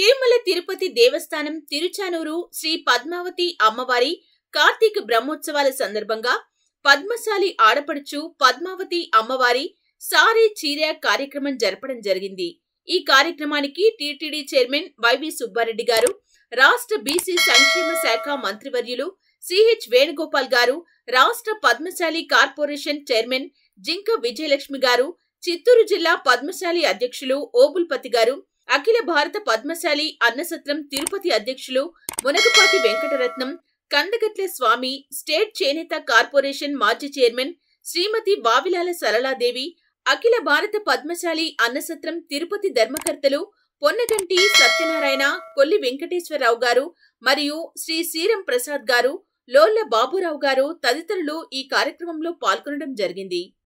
తిరుమల తిరుపతి దేవస్థానం తిరుచానూరు శ్రీ పద్మావతి అమ్మవారి కార్తీక బ్రహ్మోత్సవాల సందర్భంగా పద్మశాలి ఆడపడుచు పద్మావతి అమ్మవారి సారీ చీర కార్యక్రమం జరపడం జరిగింది ఈ కార్యక్రమానికి టీటీడీ చైర్మన్ వైవి సుబ్బారెడ్డి గారు రాష్ట్ర బీసీ సంక్షేమ శాఖ మంత్రివర్యులు సిహెచ్ వేణుగోపాల్ గారు రాష్ట్ర పద్మశాలి కార్పొరేషన్ చైర్మన్ జింక విజయలక్ష్మి గారు చిత్తూరు జిల్లా పద్మశాలి అధ్యక్షులు ఓబుల్పతి గారు అఖిల భారత పద్మశాలి అన్నసత్రం తిరుపతి అధ్యక్షులు మునగపాటి వెంకటరత్నం కందగట్ల స్వామి స్టేట్ చేనేత కార్పొరేషన్ మాజీ చైర్మన్ శ్రీమతి బావిలాల సరళాదేవి అఖిల భారత పద్మశాలి అన్నసత్రం తిరుపతి ధర్మకర్తలు పొన్నగంటి సత్యనారాయణ కొల్లి వెంకటేశ్వరరావు గారు మరియు శ్రీ శ్రీరం ప్రసాద్ గారు లోల్ల బాబురావు గారు తదితరులు ఈ కార్యక్రమంలో పాల్గొనడం జరిగింది